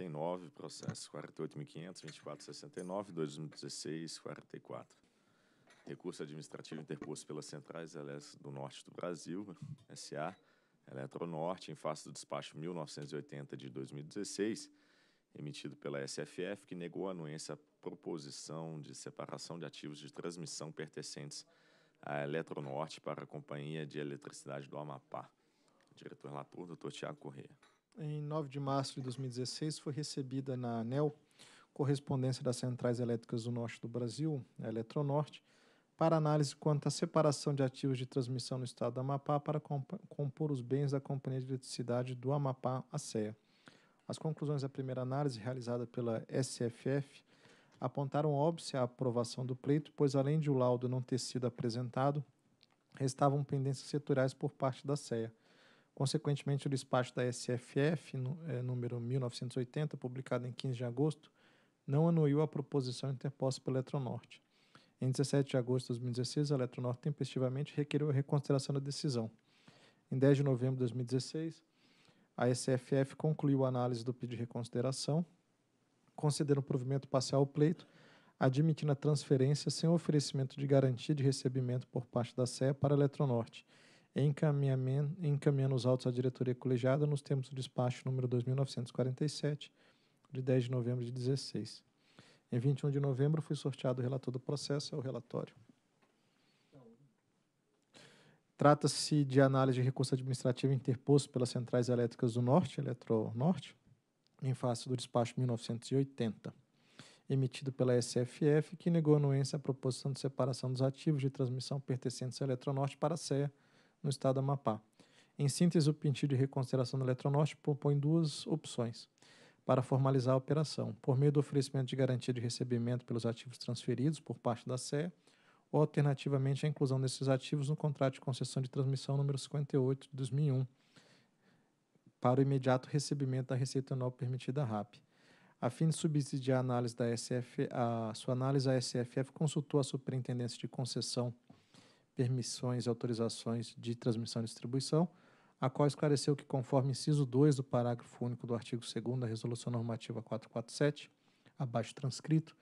69, processo 48.500.2469, 2016, 44. Recurso administrativo interposto pelas Centrais Elétricas do Norte do Brasil, SA, Eletronorte, em face do despacho 1980 de 2016, emitido pela SFF, que negou a anuência à proposição de separação de ativos de transmissão pertencentes à Eletronorte para a Companhia de Eletricidade do Amapá. Diretor-relator, doutor Tiago Corrêa em 9 de março de 2016, foi recebida na ANEL correspondência das centrais elétricas do norte do Brasil, a Eletronorte, para análise quanto à separação de ativos de transmissão no estado do Amapá para compor os bens da Companhia de Eletricidade do Amapá, a CEA. As conclusões da primeira análise, realizada pela SFF, apontaram óbvio à aprovação do pleito, pois além de o laudo não ter sido apresentado, restavam pendências setoriais por parte da CEA. Consequentemente, o despacho da SFF, no, é, número 1980, publicado em 15 de agosto, não anuiu a proposição interposta pela Eletronorte. Em 17 de agosto de 2016, a Eletronorte tempestivamente requereu a reconsideração da decisão. Em 10 de novembro de 2016, a SFF concluiu a análise do pedido de reconsideração, concedendo o provimento parcial ao pleito, admitindo a transferência sem oferecimento de garantia de recebimento por parte da CE para a Eletronorte, encaminhamento, encaminhando os autos à diretoria colegiada nos termos do despacho número 2947, de 10 de novembro de 16. Em 21 de novembro, foi sorteado o relator do processo, é o relatório. Trata-se de análise de recurso administrativo interposto pelas centrais elétricas do Norte, Eletronorte, em face do despacho 1980, emitido pela SFF, que negou anuência à proposição de separação dos ativos de transmissão pertencentes à Eletronorte para a CEA, no estado do Amapá. Em síntese, o pedido de reconsideração do Eletronorte propõe duas opções para formalizar a operação, por meio do oferecimento de garantia de recebimento pelos ativos transferidos por parte da SE, ou alternativamente a inclusão desses ativos no contrato de concessão de transmissão número 58 de 2001, para o imediato recebimento da receita anual permitida à RAP. A fim de subsidiar a análise da SF, a sua análise, a SFF consultou a Superintendência de Concessão permissões e autorizações de transmissão e distribuição, a qual esclareceu que, conforme inciso 2 do parágrafo único do artigo 2 da Resolução Normativa 447, abaixo transcrito,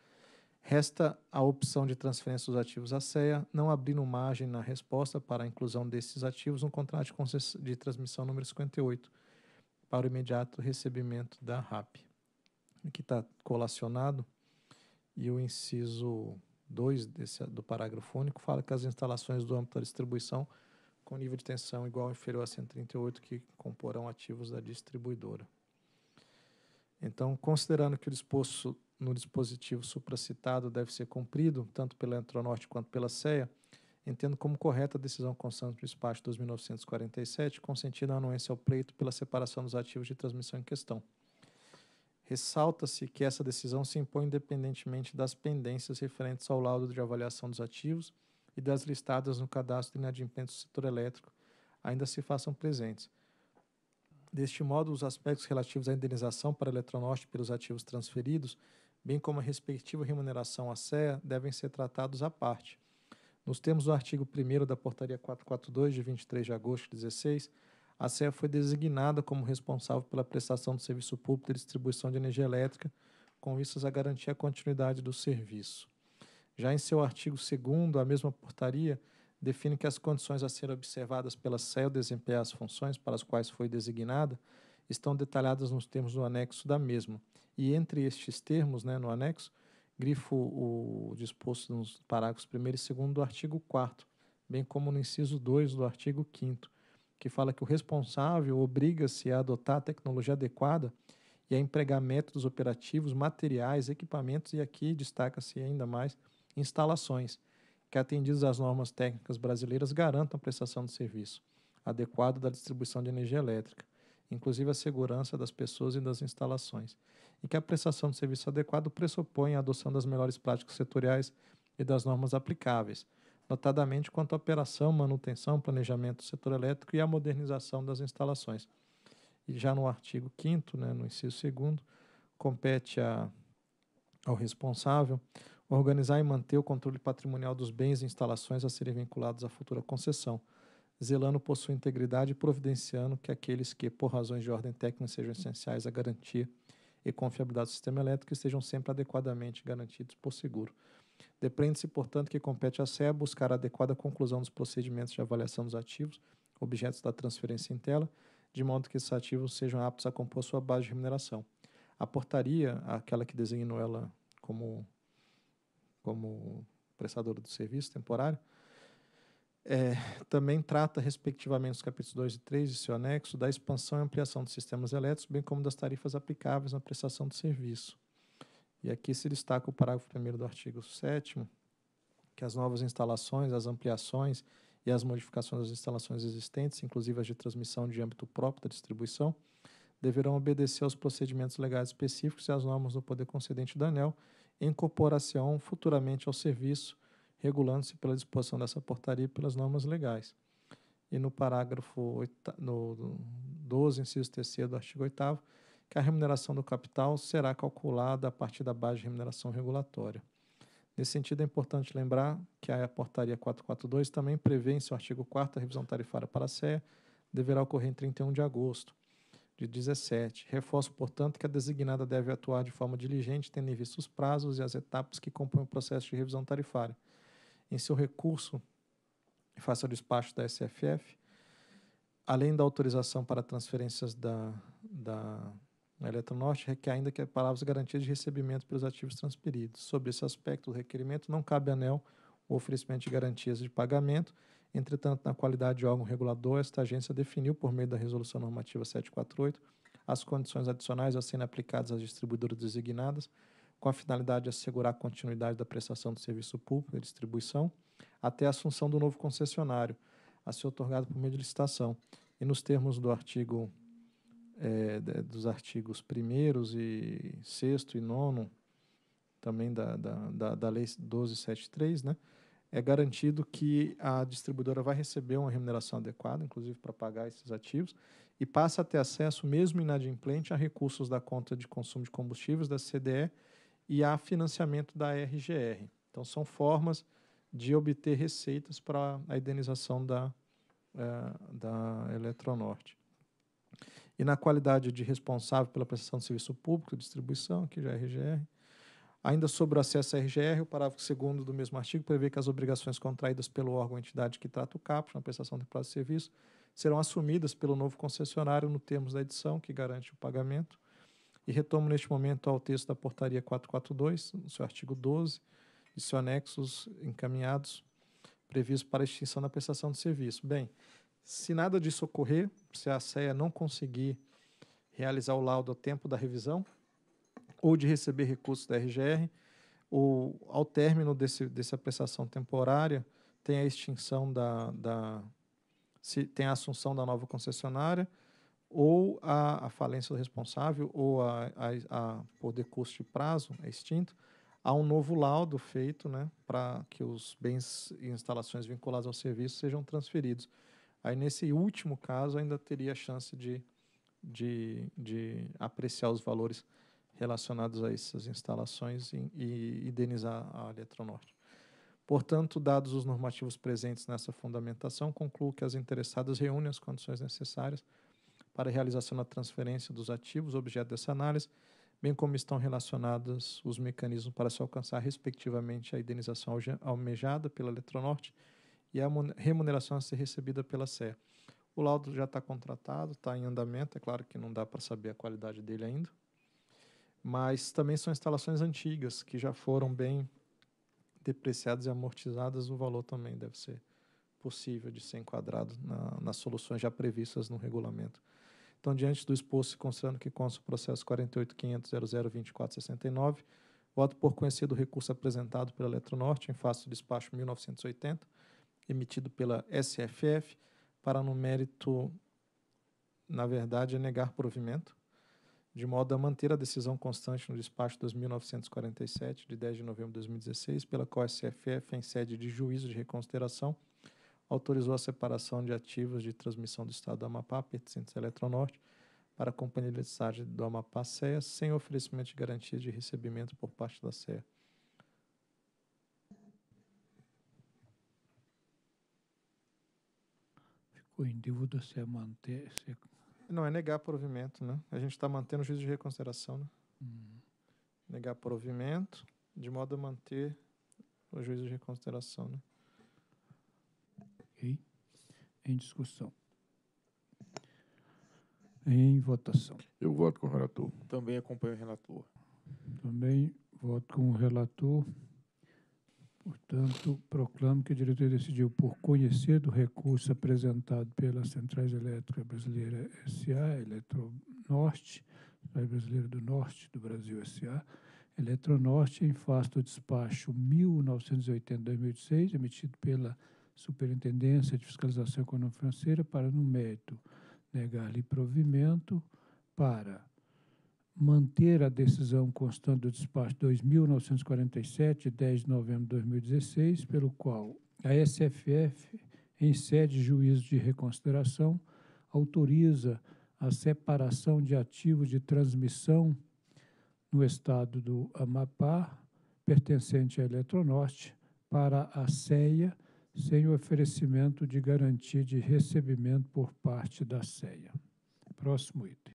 resta a opção de transferência dos ativos à CEA, não abrindo margem na resposta para a inclusão desses ativos no contrato de, de transmissão número 58, para o imediato recebimento da RAP. Aqui está colacionado e o inciso 2 desse, do parágrafo único fala que as instalações do âmbito da distribuição com nível de tensão igual ou inferior a 138 que comporão ativos da distribuidora. Então, considerando que o disposto no dispositivo supracitado deve ser cumprido, tanto pela Entronorte quanto pela CEA, entendo como correta a decisão constante do despacho 2947, consentindo a anuência ao pleito pela separação dos ativos de transmissão em questão. Ressalta-se que essa decisão se impõe independentemente das pendências referentes ao laudo de avaliação dos ativos e das listadas no cadastro de inadimplentes do setor elétrico ainda se façam presentes. Deste modo, os aspectos relativos à indenização para a Eletronorte pelos ativos transferidos, bem como a respectiva remuneração à CEA, devem ser tratados à parte. Nos termos do artigo 1 da Portaria 442, de 23 de agosto de 16, a CEA foi designada como responsável pela prestação do serviço público de distribuição de energia elétrica, com vistas a garantir a continuidade do serviço. Já em seu artigo 2, a mesma portaria define que as condições a serem observadas pela CEA ao desempenhar as funções para as quais foi designada estão detalhadas nos termos do anexo da mesma. E entre estes termos, né, no anexo, grifo o disposto nos parágrafos 1 e 2 do artigo 4, bem como no inciso 2 do artigo 5 que fala que o responsável obriga-se a adotar a tecnologia adequada e a empregar métodos operativos, materiais, equipamentos e aqui destaca-se ainda mais instalações que atendidas às normas técnicas brasileiras garantam a prestação de serviço adequado da distribuição de energia elétrica, inclusive a segurança das pessoas e das instalações, e que a prestação de serviço adequado pressupõe a adoção das melhores práticas setoriais e das normas aplicáveis, notadamente quanto à operação, manutenção, planejamento do setor elétrico e a modernização das instalações. E já no artigo 5 né, no inciso 2 compete a, ao responsável organizar e manter o controle patrimonial dos bens e instalações a serem vinculados à futura concessão, zelando por sua integridade e providenciando que aqueles que, por razões de ordem técnica, sejam essenciais à garantia e confiabilidade do sistema elétrico estejam sempre adequadamente garantidos por seguro. Depende-se, portanto, que compete à SEA buscar a adequada conclusão dos procedimentos de avaliação dos ativos, objetos da transferência em tela, de modo que esses ativos sejam aptos a compor sua base de remuneração. A portaria, aquela que designou ela como, como prestadora do serviço temporário, é, também trata, respectivamente, os capítulos 2 e 3 de seu anexo, da expansão e ampliação dos sistemas elétricos, bem como das tarifas aplicáveis na prestação do serviço. E aqui se destaca o parágrafo 1 do artigo 7 que as novas instalações, as ampliações e as modificações das instalações existentes, inclusive as de transmissão de âmbito próprio da distribuição, deverão obedecer aos procedimentos legais específicos e às normas do poder concedente do ANEL, em futuramente ao serviço, regulando-se pela disposição dessa portaria e pelas normas legais. E no parágrafo 8, no 12, inciso terceiro do artigo 8 que a remuneração do capital será calculada a partir da base de remuneração regulatória. Nesse sentido, é importante lembrar que a portaria 442 também prevê em seu artigo 4 a revisão tarifária para a CEA deverá ocorrer em 31 de agosto de 17. Reforço, portanto, que a designada deve atuar de forma diligente, tendo em vista os prazos e as etapas que compõem o processo de revisão tarifária. Em seu recurso, face ao despacho da SFF, além da autorização para transferências da, da na Eletronorte requer ainda que a palavra garantia de recebimento pelos ativos transferidos. Sobre esse aspecto do requerimento, não cabe anel o oferecimento de garantias de pagamento. Entretanto, na qualidade de órgão regulador, esta agência definiu, por meio da Resolução Normativa 748, as condições adicionais a serem aplicadas às distribuidoras designadas, com a finalidade de assegurar a continuidade da prestação do serviço público de distribuição até a assunção do novo concessionário, a ser otorgado por meio de licitação. E nos termos do artigo é, dos artigos 1 e 6 e 9 também da, da, da, da Lei 1273, né, é garantido que a distribuidora vai receber uma remuneração adequada, inclusive para pagar esses ativos, e passa a ter acesso, mesmo inadimplente, a recursos da conta de consumo de combustíveis da CDE e a financiamento da RGR. Então, são formas de obter receitas para a indenização da, é, da Eletronorte e na qualidade de responsável pela prestação de serviço público, distribuição, que já é RGR. Ainda sobre o acesso à RGR, o parágrafo 2 do mesmo artigo prevê que as obrigações contraídas pelo órgão ou entidade que trata o CAPES na prestação de prazo de serviço serão assumidas pelo novo concessionário no termos da edição que garante o pagamento. E retomo neste momento ao texto da portaria 442, no seu artigo 12, e seus anexos encaminhados previsto para extinção da prestação de serviço. Bem, se nada disso ocorrer, se a CEA não conseguir realizar o laudo ao tempo da revisão ou de receber recursos da RGR, ou ao término desse, dessa prestação temporária, tem a extinção da, da se tem a assunção da nova concessionária ou a, a falência do responsável ou a, a, a por decurso de prazo é extinto há um novo laudo feito né, para que os bens e instalações vinculados ao serviço sejam transferidos Aí, nesse último caso, ainda teria a chance de, de, de apreciar os valores relacionados a essas instalações e, e indenizar a Eletronorte. Portanto, dados os normativos presentes nessa fundamentação, concluo que as interessadas reúnem as condições necessárias para a realização da transferência dos ativos objeto dessa análise, bem como estão relacionados os mecanismos para se alcançar, respectivamente, a indenização almejada pela Eletronorte, e a remuneração a ser recebida pela SE. O laudo já está contratado, está em andamento, é claro que não dá para saber a qualidade dele ainda, mas também são instalações antigas que já foram bem depreciadas e amortizadas, o valor também deve ser possível de ser enquadrado na, nas soluções já previstas no regulamento. Então, diante do exposto, considerando que consta o processo 48.500.002469, voto por conhecido o recurso apresentado pela Eletronorte em face do despacho 1980, emitido pela SFF para, no mérito, na verdade, é negar provimento, de modo a manter a decisão constante no despacho 2947, de 10 de novembro de 2016, pela qual a SFF, em sede de juízo de reconsideração, autorizou a separação de ativos de transmissão do Estado do Amapá, pertencentes Eletronorte, para a Companhia de Eletricidade do Amapá, CEA, sem oferecimento de garantia de recebimento por parte da CEA. o indivíduo se manter. Se... Não é negar provimento, né? A gente está mantendo o juízo de reconsideração, né? Hum. Negar provimento, de modo a manter o juízo de reconsideração, né? Ok. Em discussão. Em votação. Eu voto com o relator. Também acompanho o relator. Também voto com o relator. Portanto, proclamo que a diretoria decidiu, por conhecer do recurso apresentado pela Centrais Elétricas Brasileira S.A., Eletronorte, Central Brasileira do Norte do Brasil S.A., Eletronorte, em face do despacho 1980-2006, emitido pela Superintendência de Fiscalização Econômica Financeira, para, no mérito, negar-lhe provimento para manter a decisão constante do despacho 2947, 10 de novembro de 2016, pelo qual a SFF, em sede juízo de reconsideração, autoriza a separação de ativos de transmissão no estado do Amapá, pertencente à Eletronorte, para a CEA, sem o oferecimento de garantia de recebimento por parte da CEA. Próximo item.